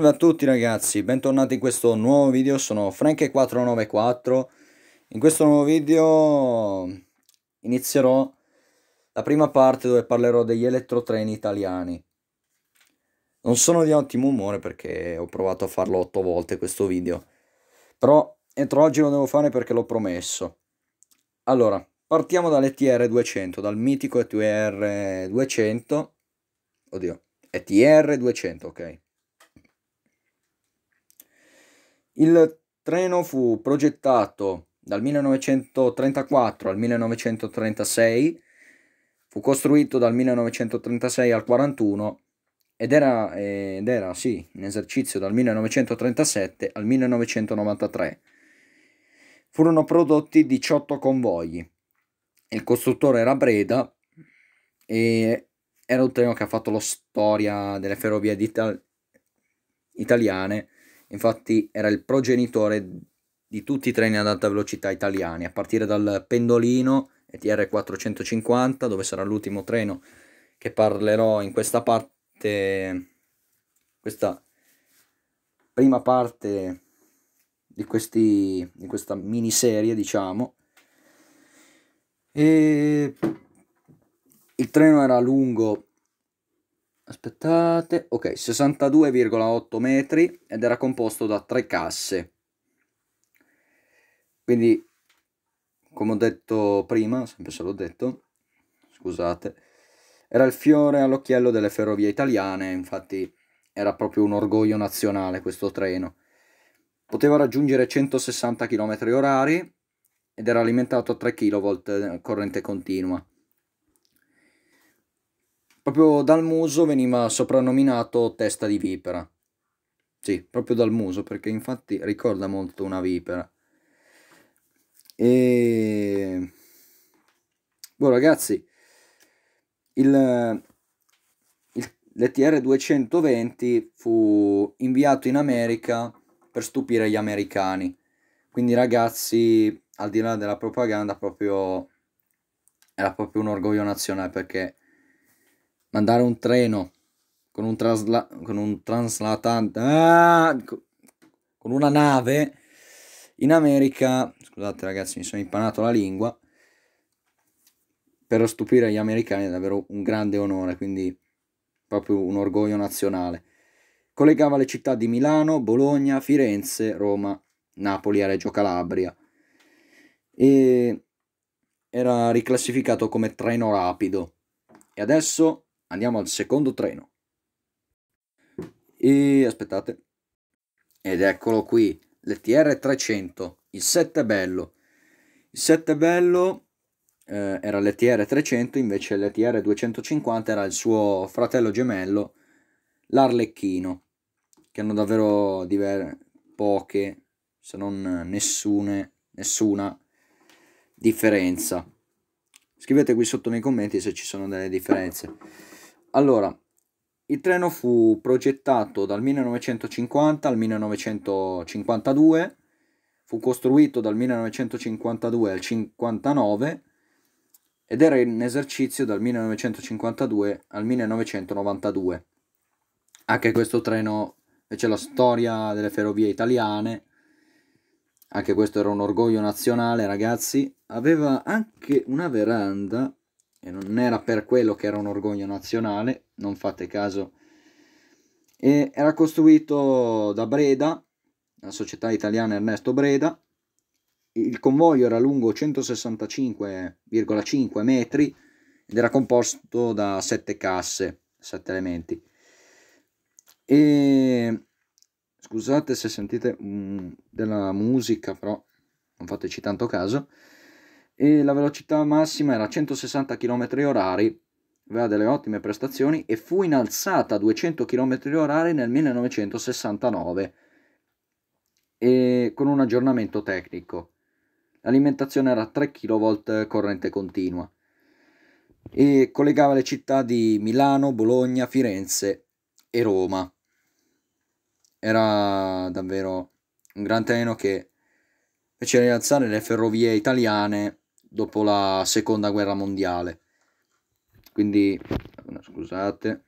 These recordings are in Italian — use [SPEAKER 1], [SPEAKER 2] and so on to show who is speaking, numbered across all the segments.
[SPEAKER 1] Ciao a tutti ragazzi, bentornati in questo nuovo video, sono Frank494 In questo nuovo video inizierò la prima parte dove parlerò degli elettrotreni italiani Non sono di ottimo umore perché ho provato a farlo otto volte questo video Però entro oggi lo devo fare perché l'ho promesso Allora, partiamo dall'ETR 200, dal mitico ETR 200 Oddio, ETR 200, ok Il treno fu progettato dal 1934 al 1936, fu costruito dal 1936 al 41 ed era, ed era sì, in esercizio dal 1937 al 1993. Furono prodotti 18 convogli. Il costruttore era Breda e era un treno che ha fatto la storia delle ferrovie d'Italia italiane Infatti era il progenitore di tutti i treni ad alta velocità italiani, a partire dal Pendolino ETR 450, dove sarà l'ultimo treno che parlerò in questa parte, questa prima parte di, questi, di questa miniserie, diciamo. E il treno era lungo aspettate, ok, 62,8 metri ed era composto da tre casse. Quindi, come ho detto prima, sempre se l'ho detto, scusate, era il fiore all'occhiello delle ferrovie italiane, infatti era proprio un orgoglio nazionale questo treno. Poteva raggiungere 160 km orari ed era alimentato a 3 kV eh, corrente continua. Proprio dal muso veniva soprannominato testa di vipera. Sì, proprio dal muso, perché infatti ricorda molto una vipera. E... Boh ragazzi, il, il l'ETR-220 fu inviato in America per stupire gli americani. Quindi ragazzi, al di là della propaganda, proprio era proprio un orgoglio nazionale perché mandare un treno con un, trasla- con un translatante, ah, con una nave in America, scusate ragazzi mi sono impanato la lingua, per stupire gli americani è davvero un grande onore, quindi proprio un orgoglio nazionale. Collegava le città di Milano, Bologna, Firenze, Roma, Napoli e Reggio Calabria. E era riclassificato come treno rapido. E adesso andiamo al secondo treno. E aspettate. Ed eccolo qui, l'ETR 300, il 7 bello. Il 7 bello eh, era l'ETR 300, invece l'ETR 250 era il suo fratello gemello, l'Arlecchino, che hanno davvero diver- poche, se non nessune, nessuna differenza. Scrivete qui sotto nei commenti se ci sono delle differenze. Allora, il treno fu progettato dal 1950 al 1952, fu costruito dal 1952 al 59 ed era in esercizio dal 1952 al 1992. Anche questo treno c'è la storia delle ferrovie italiane, anche questo era un orgoglio nazionale ragazzi, aveva anche una veranda e non era per quello che era un orgoglio nazionale, non fate caso. E era costruito da Breda, la società italiana Ernesto Breda. Il convoglio era lungo 165,5 metri ed era composto da sette casse, sette elementi. E scusate se sentite mh, della musica, però non fateci tanto caso e la velocità massima era 160 km/h, aveva delle ottime prestazioni e fu innalzata a 200 km/h nel 1969 con un aggiornamento tecnico. L'alimentazione era 3 kV corrente continua e collegava le città di Milano, Bologna, Firenze e Roma. Era davvero un gran treno che fece rialzare le ferrovie italiane dopo la seconda guerra mondiale quindi scusate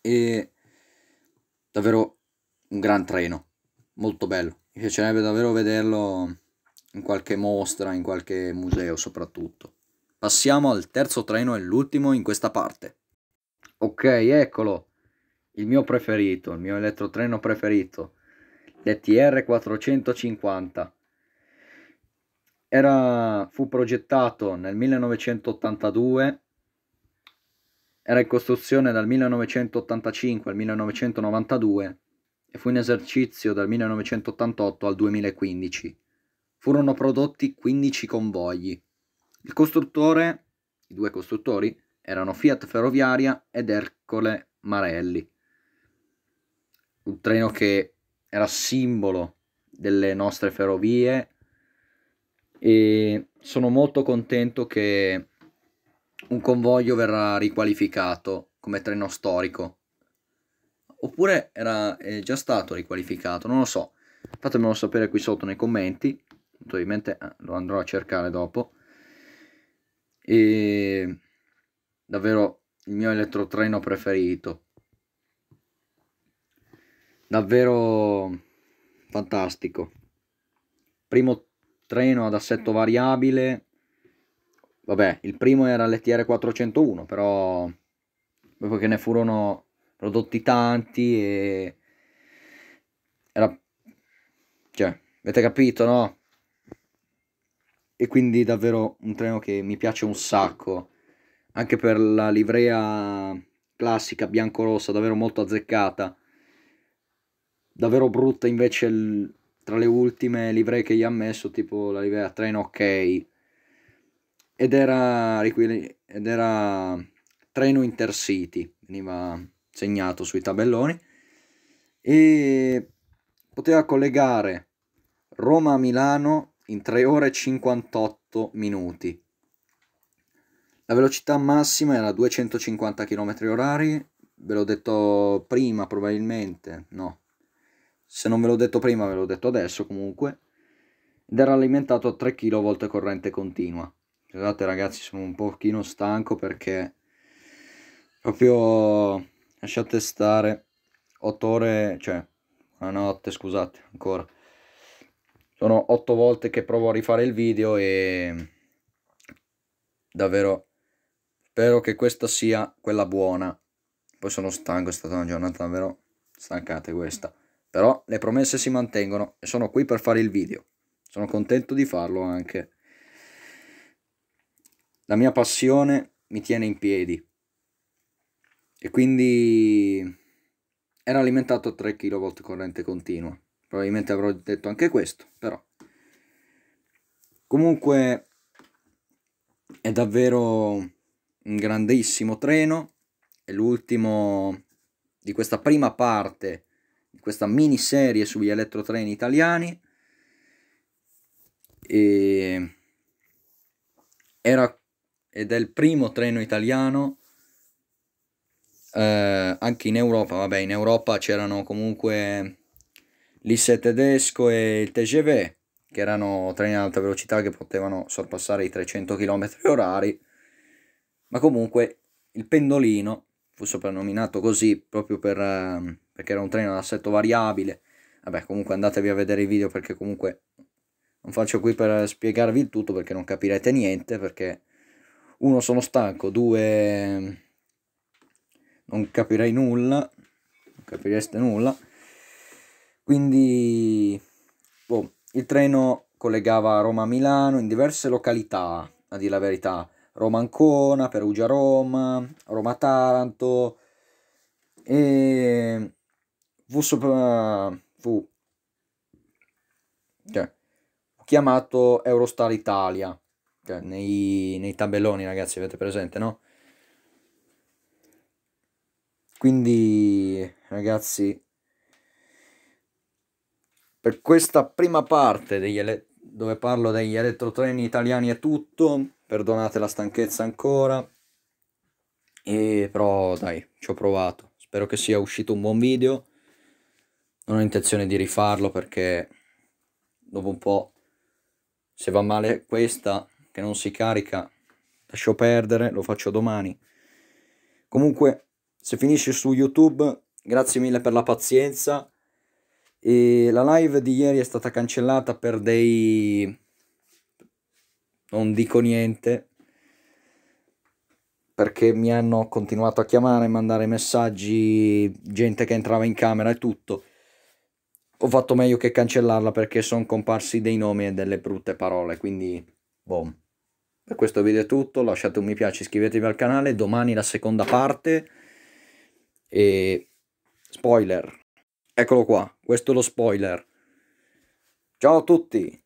[SPEAKER 1] e davvero un gran treno molto bello mi piacerebbe davvero vederlo in qualche mostra in qualche museo soprattutto passiamo al terzo treno e l'ultimo in questa parte ok eccolo il mio preferito il mio elettrotreno preferito l'ETR 450 era, fu progettato nel 1982, era in costruzione dal 1985 al 1992 e fu in esercizio dal 1988 al 2015. Furono prodotti 15 convogli. Il costruttore, i due costruttori, erano Fiat Ferroviaria ed Ercole Marelli. Un treno che era simbolo delle nostre ferrovie, e sono molto contento che un convoglio verrà riqualificato come treno storico. Oppure era già stato riqualificato, non lo so. Fatemelo sapere qui sotto nei commenti. ovviamente eh, lo andrò a cercare dopo. E davvero il mio elettrotreno preferito. Davvero fantastico. Primo treno ad assetto mm. variabile. Vabbè, il primo era l'TR 401, però proprio che ne furono prodotti tanti e era cioè, avete capito, no? E quindi davvero un treno che mi piace un sacco, anche per la livrea classica bianco-rossa, davvero molto azzeccata. Davvero brutta invece tra le ultime livree che gli ha messo, tipo la livrea treno OK, ed era, ed era treno Intercity, veniva segnato sui tabelloni, e poteva collegare Roma a Milano in 3 ore e 58 minuti. La velocità massima era 250 km orari, ve l'ho detto prima probabilmente, no, se non ve l'ho detto prima ve l'ho detto adesso comunque, ed era alimentato a 3 kV corrente continua. Scusate ragazzi sono un pochino stanco perché proprio lasciate stare 8 ore, cioè una notte scusate ancora, sono 8 volte che provo a rifare il video e davvero spero che questa sia quella buona. Poi sono stanco, è stata una giornata davvero stancante questa. Però le promesse si mantengono e sono qui per fare il video. Sono contento di farlo anche. La mia passione mi tiene in piedi. E quindi era alimentato a 3 kV corrente continua. Probabilmente avrò detto anche questo, però. Comunque è davvero un grandissimo treno, è l'ultimo di questa prima parte di questa miniserie sugli elettrotreni italiani. E era ed è il primo treno italiano eh, anche in Europa. Vabbè, in Europa c'erano comunque l'ISE tedesco e il TGV, che erano treni ad alta velocità che potevano sorpassare i 300 km h ma comunque il pendolino fu soprannominato così proprio per... Eh, perché era un treno ad assetto variabile. Vabbè, comunque andatevi a vedere i video perché comunque non faccio qui per spiegarvi il tutto perché non capirete niente, perché uno sono stanco, due non capirei nulla, non capireste nulla. Quindi boh, il treno collegava Roma a Milano in diverse località, a dire la verità, Roma Ancona, Perugia Roma, Roma Taranto e V sopra eh, V okay. chiamato Eurostar Italia okay. nei, nei tabelloni ragazzi avete presente no? quindi ragazzi per questa prima parte ele- dove parlo degli elettrotreni italiani è tutto perdonate la stanchezza ancora e però dai ci ho provato spero che sia uscito un buon video non ho intenzione di rifarlo perché dopo un po' se va male questa che non si carica lascio perdere, lo faccio domani. Comunque se finisce su YouTube grazie mille per la pazienza. E la live di ieri è stata cancellata per dei... non dico niente perché mi hanno continuato a chiamare, mandare messaggi, gente che entrava in camera e tutto ho fatto meglio che cancellarla perché sono comparsi dei nomi e delle brutte parole, quindi boom. Per questo video è tutto, lasciate un mi piace, iscrivetevi al canale, domani la seconda parte e spoiler, eccolo qua, questo è lo spoiler. Ciao a tutti!